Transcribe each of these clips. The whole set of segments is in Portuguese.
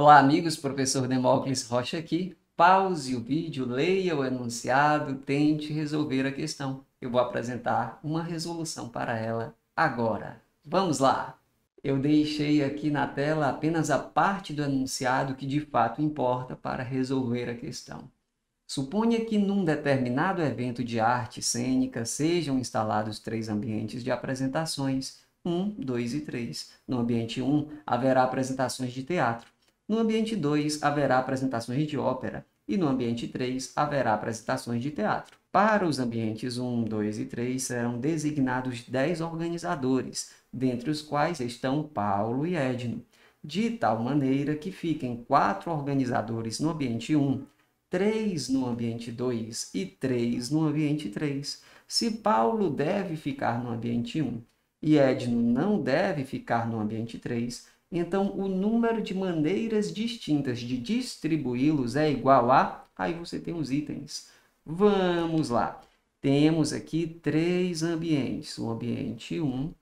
Olá, amigos, professor Demócles Rocha aqui. Pause o vídeo, leia o enunciado, tente resolver a questão. Eu vou apresentar uma resolução para ela agora. Vamos lá! Eu deixei aqui na tela apenas a parte do enunciado que de fato importa para resolver a questão. Suponha que num determinado evento de arte cênica sejam instalados três ambientes de apresentações, 1, um, 2 e 3. No ambiente 1 um, haverá apresentações de teatro. No ambiente 2, haverá apresentações de ópera e no ambiente 3, haverá apresentações de teatro. Para os ambientes 1, 2 e 3 serão designados 10 organizadores, dentre os quais estão Paulo e Edno, de tal maneira que fiquem 4 organizadores no ambiente 1, 3 no ambiente 2 e 3 no ambiente 3. Se Paulo deve ficar no ambiente 1 e Edno não deve ficar no ambiente 3, então, o número de maneiras distintas de distribuí-los é igual a. Aí você tem os itens. Vamos lá. Temos aqui três ambientes: o ambiente 1,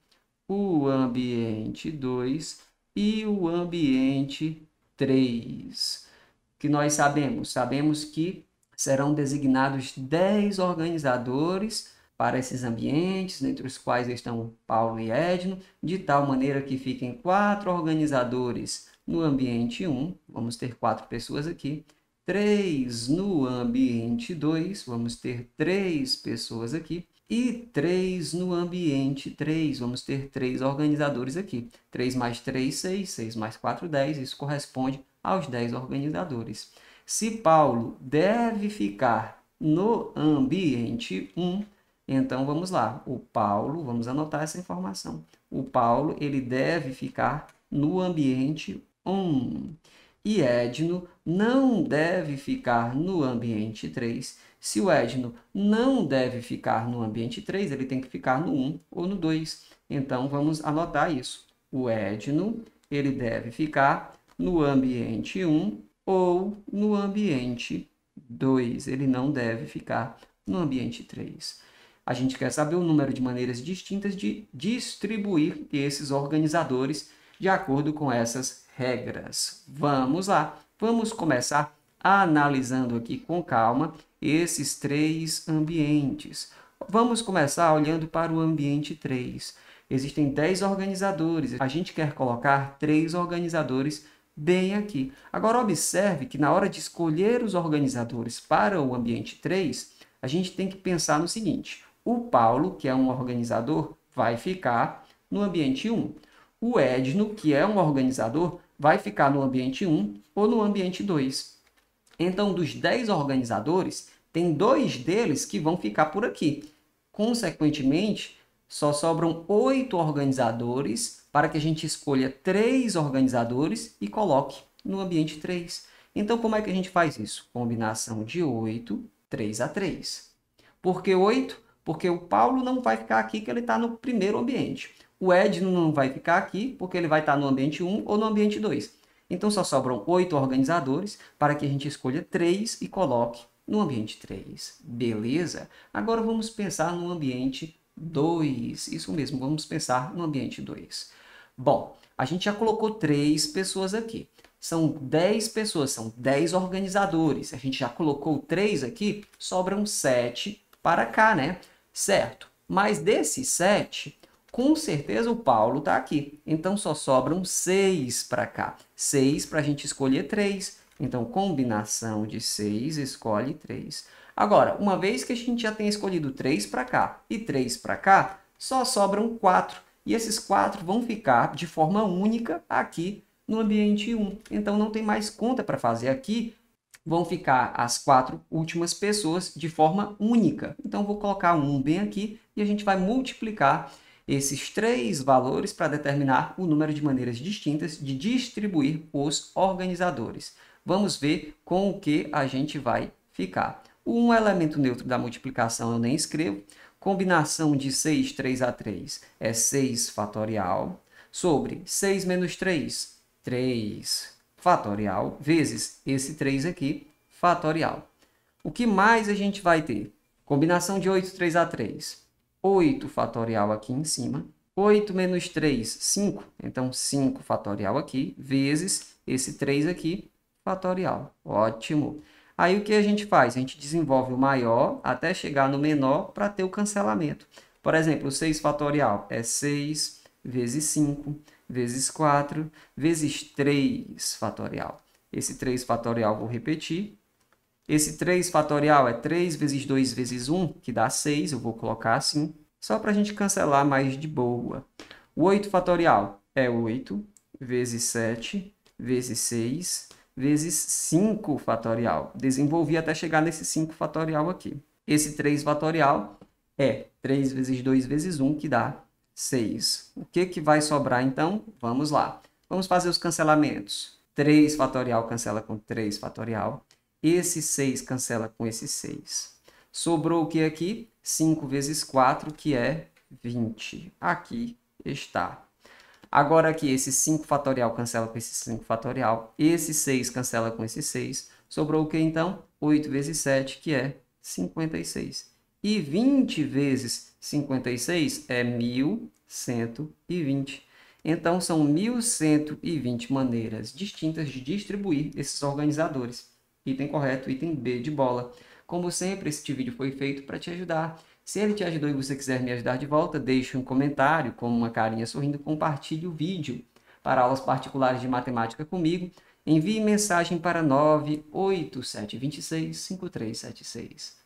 o ambiente 2 e o ambiente 3. Que nós sabemos? Sabemos que serão designados 10 organizadores para esses ambientes, entre os quais estão Paulo e Edno, de tal maneira que fiquem quatro organizadores no ambiente 1, um, vamos ter quatro pessoas aqui, três no ambiente 2, vamos ter três pessoas aqui, e três no ambiente 3, vamos ter três organizadores aqui. 3 mais 3, 6, 6 mais 4, 10, isso corresponde aos 10 organizadores. Se Paulo deve ficar no ambiente 1, então vamos lá, o Paulo, vamos anotar essa informação. O Paulo ele deve ficar no ambiente 1 e Edno não deve ficar no ambiente 3. Se o Edno não deve ficar no ambiente 3, ele tem que ficar no 1 ou no 2. Então vamos anotar isso. O Edno ele deve ficar no ambiente 1 ou no ambiente 2. Ele não deve ficar no ambiente 3. A gente quer saber o número de maneiras distintas de distribuir esses organizadores de acordo com essas regras. Vamos lá, vamos começar analisando aqui com calma esses três ambientes. Vamos começar olhando para o ambiente 3. Existem 10 organizadores. A gente quer colocar três organizadores bem aqui. Agora observe que na hora de escolher os organizadores para o ambiente 3, a gente tem que pensar no seguinte: o Paulo, que é um organizador, vai ficar no ambiente 1. O Edno, que é um organizador, vai ficar no ambiente 1 ou no ambiente 2. Então, dos 10 organizadores, tem dois deles que vão ficar por aqui. Consequentemente, só sobram oito organizadores para que a gente escolha três organizadores e coloque no ambiente 3. Então, como é que a gente faz isso? Combinação de 8, 3 a 3. Por que 8? Porque o Paulo não vai ficar aqui que ele está no primeiro ambiente. O Edno não vai ficar aqui porque ele vai estar tá no ambiente 1 ou no ambiente 2. Então só sobram oito organizadores para que a gente escolha três e coloque no ambiente 3. Beleza? Agora vamos pensar no ambiente 2. Isso mesmo, vamos pensar no ambiente 2. Bom, a gente já colocou três pessoas aqui. São 10 pessoas, são 10 organizadores. A gente já colocou 3 aqui, sobram 7 para cá, né? Certo, mas desses sete, com certeza o Paulo está aqui. Então só sobram seis para cá. Seis para a gente escolher três. Então, combinação de seis escolhe três. Agora, uma vez que a gente já tem escolhido três para cá e três para cá, só sobram quatro. E esses quatro vão ficar de forma única aqui no ambiente 1. Então, não tem mais conta para fazer aqui, vão ficar as quatro últimas pessoas de forma única. Então, vou colocar um bem aqui e a gente vai multiplicar esses três valores para determinar o número de maneiras distintas de distribuir os organizadores. Vamos ver com o que a gente vai ficar. Um elemento neutro da multiplicação eu nem escrevo. Combinação de 6, 3 a 3 é 6 fatorial sobre 6 menos 3, 3 fatorial vezes esse 3 aqui, fatorial. O que mais a gente vai ter? Combinação de 8, 3 a 3. 8 fatorial aqui em cima. 8 menos 3, 5. Então, 5 fatorial aqui, vezes esse 3 aqui, fatorial. Ótimo. Aí, o que a gente faz? A gente desenvolve o maior até chegar no menor para ter o cancelamento. Por exemplo, 6 fatorial é 6 vezes 5 vezes 4, vezes 3 fatorial. Esse 3 fatorial vou repetir. Esse 3 fatorial é 3 vezes 2 vezes 1, que dá 6, eu vou colocar assim, só para a gente cancelar mais de boa. O 8 fatorial é 8 vezes 7 vezes 6 vezes 5 fatorial. Desenvolvi até chegar nesse 5 fatorial aqui. Esse 3 fatorial é 3 vezes 2 vezes 1, que dá 6. O que, que vai sobrar então? Vamos lá. Vamos fazer os cancelamentos. 3 fatorial cancela com 3 fatorial. Esse 6 cancela com esse 6. Sobrou o que aqui? 5 vezes 4, que é 20. Aqui está. Agora aqui, esse 5 fatorial cancela com esse 5 fatorial. Esse 6 cancela com esse 6. Sobrou o que então? 8 vezes 7, que é 56. E 20 vezes 56 é 1120. Então, são 1120 maneiras distintas de distribuir esses organizadores. Item correto, item B de bola. Como sempre, este vídeo foi feito para te ajudar. Se ele te ajudou e você quiser me ajudar de volta, deixe um comentário com uma carinha sorrindo, compartilhe o vídeo. Para aulas particulares de matemática comigo, envie mensagem para 987265376.